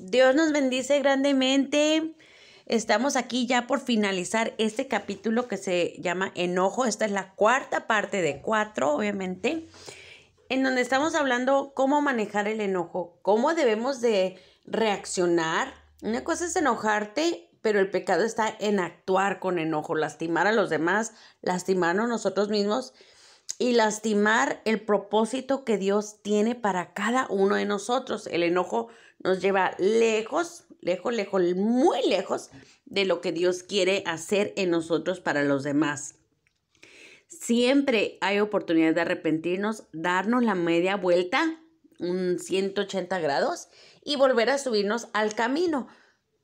Dios nos bendice grandemente. Estamos aquí ya por finalizar este capítulo que se llama Enojo. Esta es la cuarta parte de cuatro, obviamente, en donde estamos hablando cómo manejar el enojo, cómo debemos de reaccionar. Una cosa es enojarte, pero el pecado está en actuar con enojo, lastimar a los demás, lastimarnos nosotros mismos y lastimar el propósito que Dios tiene para cada uno de nosotros. El enojo nos lleva lejos, lejos, lejos, muy lejos de lo que Dios quiere hacer en nosotros para los demás. Siempre hay oportunidad de arrepentirnos, darnos la media vuelta, un 180 grados, y volver a subirnos al camino,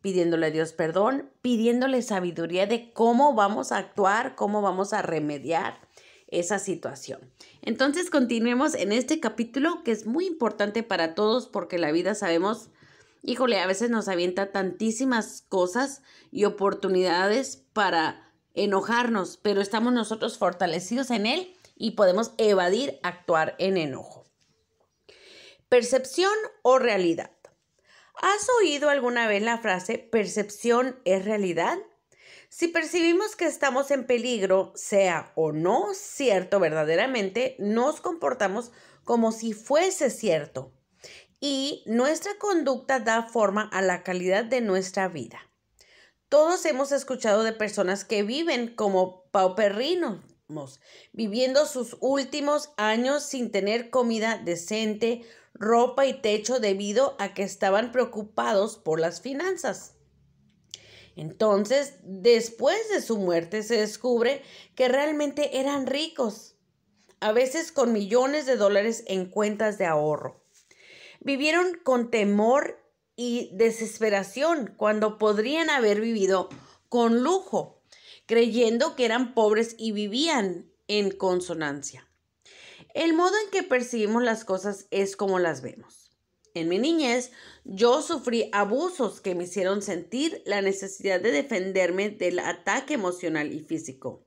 pidiéndole a Dios perdón, pidiéndole sabiduría de cómo vamos a actuar, cómo vamos a remediar esa situación. Entonces continuemos en este capítulo que es muy importante para todos porque la vida sabemos, híjole, a veces nos avienta tantísimas cosas y oportunidades para enojarnos, pero estamos nosotros fortalecidos en él y podemos evadir actuar en enojo. Percepción o realidad. ¿Has oído alguna vez la frase percepción es realidad? Si percibimos que estamos en peligro, sea o no cierto verdaderamente, nos comportamos como si fuese cierto y nuestra conducta da forma a la calidad de nuestra vida. Todos hemos escuchado de personas que viven como pauperrinos, viviendo sus últimos años sin tener comida decente, ropa y techo debido a que estaban preocupados por las finanzas. Entonces, después de su muerte se descubre que realmente eran ricos, a veces con millones de dólares en cuentas de ahorro. Vivieron con temor y desesperación cuando podrían haber vivido con lujo, creyendo que eran pobres y vivían en consonancia. El modo en que percibimos las cosas es como las vemos. En mi niñez, yo sufrí abusos que me hicieron sentir la necesidad de defenderme del ataque emocional y físico.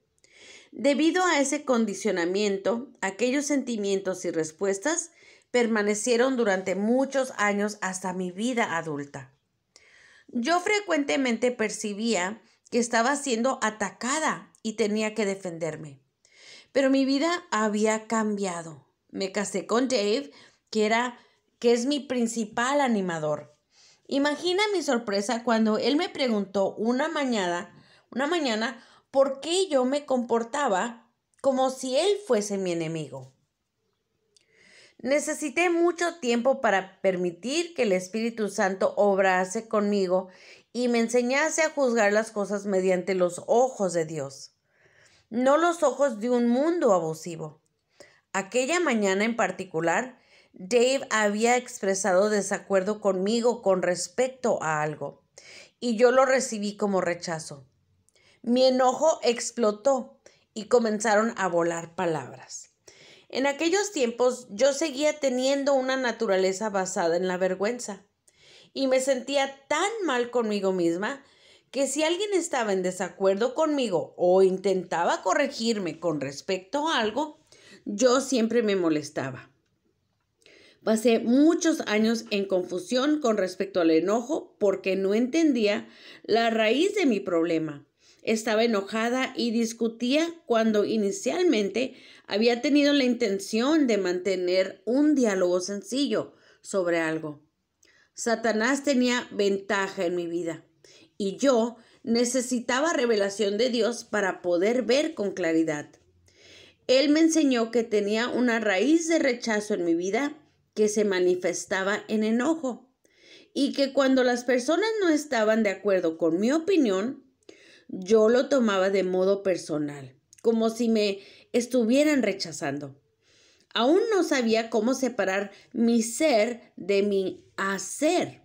Debido a ese condicionamiento, aquellos sentimientos y respuestas permanecieron durante muchos años hasta mi vida adulta. Yo frecuentemente percibía que estaba siendo atacada y tenía que defenderme. Pero mi vida había cambiado. Me casé con Dave, que era que es mi principal animador. Imagina mi sorpresa cuando él me preguntó una mañana, una mañana, por qué yo me comportaba como si él fuese mi enemigo. Necesité mucho tiempo para permitir que el Espíritu Santo obrase conmigo y me enseñase a juzgar las cosas mediante los ojos de Dios, no los ojos de un mundo abusivo. Aquella mañana en particular, Dave había expresado desacuerdo conmigo con respecto a algo y yo lo recibí como rechazo. Mi enojo explotó y comenzaron a volar palabras. En aquellos tiempos yo seguía teniendo una naturaleza basada en la vergüenza y me sentía tan mal conmigo misma que si alguien estaba en desacuerdo conmigo o intentaba corregirme con respecto a algo, yo siempre me molestaba. Pasé muchos años en confusión con respecto al enojo porque no entendía la raíz de mi problema. Estaba enojada y discutía cuando inicialmente había tenido la intención de mantener un diálogo sencillo sobre algo. Satanás tenía ventaja en mi vida y yo necesitaba revelación de Dios para poder ver con claridad. Él me enseñó que tenía una raíz de rechazo en mi vida que se manifestaba en enojo y que cuando las personas no estaban de acuerdo con mi opinión, yo lo tomaba de modo personal, como si me estuvieran rechazando. Aún no sabía cómo separar mi ser de mi hacer.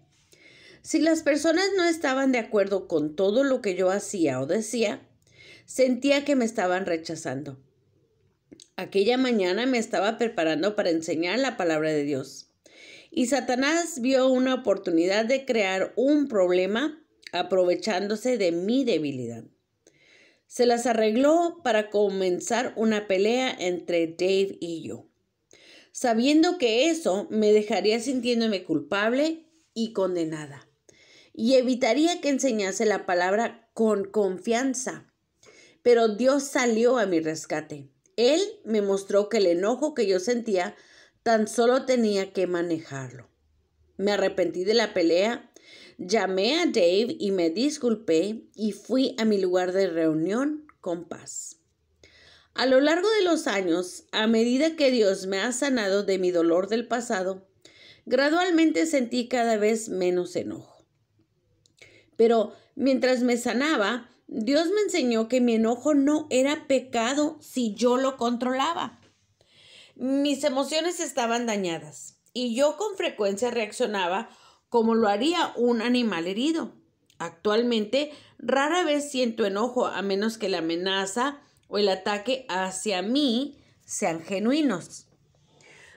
Si las personas no estaban de acuerdo con todo lo que yo hacía o decía, sentía que me estaban rechazando. Aquella mañana me estaba preparando para enseñar la palabra de Dios. Y Satanás vio una oportunidad de crear un problema aprovechándose de mi debilidad. Se las arregló para comenzar una pelea entre Dave y yo, sabiendo que eso me dejaría sintiéndome culpable y condenada, y evitaría que enseñase la palabra con confianza. Pero Dios salió a mi rescate él me mostró que el enojo que yo sentía tan solo tenía que manejarlo. Me arrepentí de la pelea, llamé a Dave y me disculpé y fui a mi lugar de reunión con paz. A lo largo de los años, a medida que Dios me ha sanado de mi dolor del pasado, gradualmente sentí cada vez menos enojo. Pero mientras me sanaba, Dios me enseñó que mi enojo no era pecado si yo lo controlaba. Mis emociones estaban dañadas y yo con frecuencia reaccionaba como lo haría un animal herido. Actualmente rara vez siento enojo a menos que la amenaza o el ataque hacia mí sean genuinos.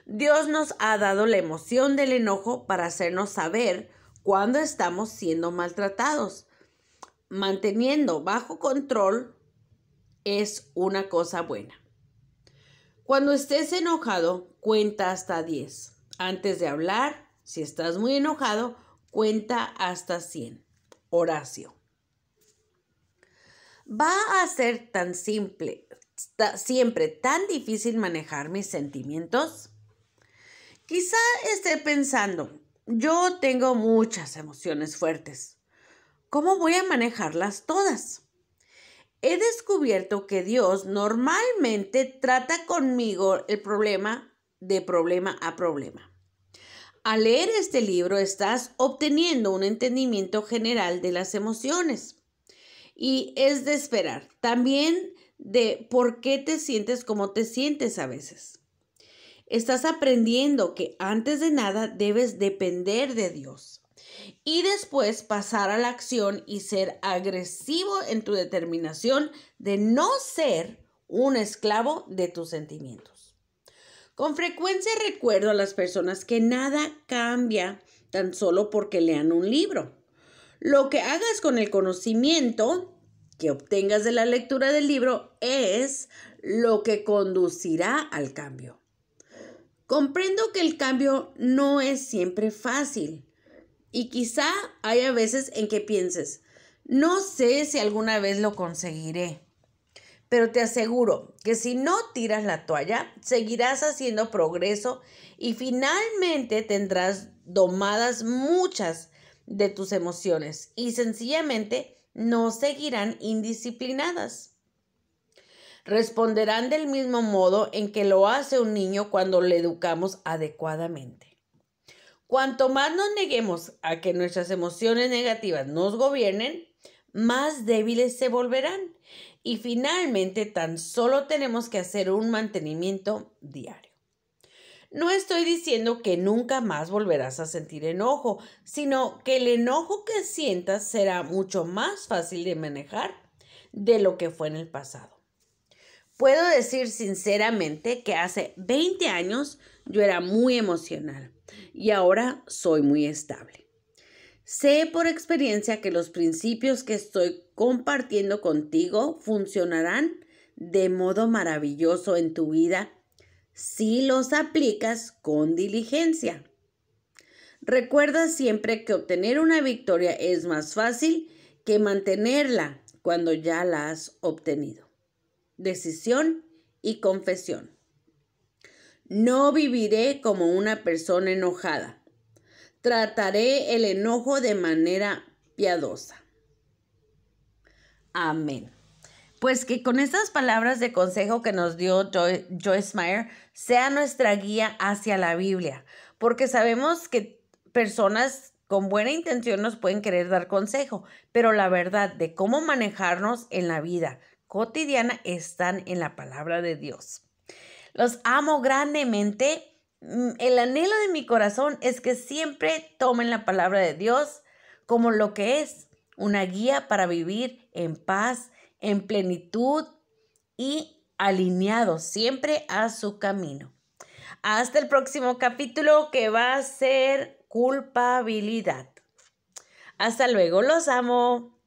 Dios nos ha dado la emoción del enojo para hacernos saber cuando estamos siendo maltratados manteniendo bajo control es una cosa buena. Cuando estés enojado, cuenta hasta 10. Antes de hablar, si estás muy enojado, cuenta hasta 100. Horacio. Va a ser tan simple, siempre tan difícil manejar mis sentimientos. Quizá esté pensando, yo tengo muchas emociones fuertes. ¿Cómo voy a manejarlas todas? He descubierto que Dios normalmente trata conmigo el problema de problema a problema. Al leer este libro estás obteniendo un entendimiento general de las emociones y es de esperar también de por qué te sientes como te sientes a veces. Estás aprendiendo que antes de nada debes depender de Dios y después pasar a la acción y ser agresivo en tu determinación de no ser un esclavo de tus sentimientos. Con frecuencia recuerdo a las personas que nada cambia tan solo porque lean un libro. Lo que hagas con el conocimiento que obtengas de la lectura del libro es lo que conducirá al cambio. Comprendo que el cambio no es siempre fácil, y quizá haya veces en que pienses, no sé si alguna vez lo conseguiré. Pero te aseguro que si no tiras la toalla, seguirás haciendo progreso y finalmente tendrás domadas muchas de tus emociones y sencillamente no seguirán indisciplinadas. Responderán del mismo modo en que lo hace un niño cuando le educamos adecuadamente. Cuanto más nos neguemos a que nuestras emociones negativas nos gobiernen, más débiles se volverán. Y finalmente, tan solo tenemos que hacer un mantenimiento diario. No estoy diciendo que nunca más volverás a sentir enojo, sino que el enojo que sientas será mucho más fácil de manejar de lo que fue en el pasado. Puedo decir sinceramente que hace 20 años yo era muy emocional y ahora soy muy estable. Sé por experiencia que los principios que estoy compartiendo contigo funcionarán de modo maravilloso en tu vida si los aplicas con diligencia. Recuerda siempre que obtener una victoria es más fácil que mantenerla cuando ya la has obtenido. Decisión y confesión. No viviré como una persona enojada. Trataré el enojo de manera piadosa. Amén. Pues que con estas palabras de consejo que nos dio Joyce Meyer sea nuestra guía hacia la Biblia, porque sabemos que personas con buena intención nos pueden querer dar consejo, pero la verdad de cómo manejarnos en la vida cotidiana están en la palabra de Dios. Los amo grandemente. Mm, el anhelo de mi corazón es que siempre tomen la palabra de Dios como lo que es, una guía para vivir en paz, en plenitud y alineado siempre a su camino. Hasta el próximo capítulo que va a ser culpabilidad. Hasta luego, los amo.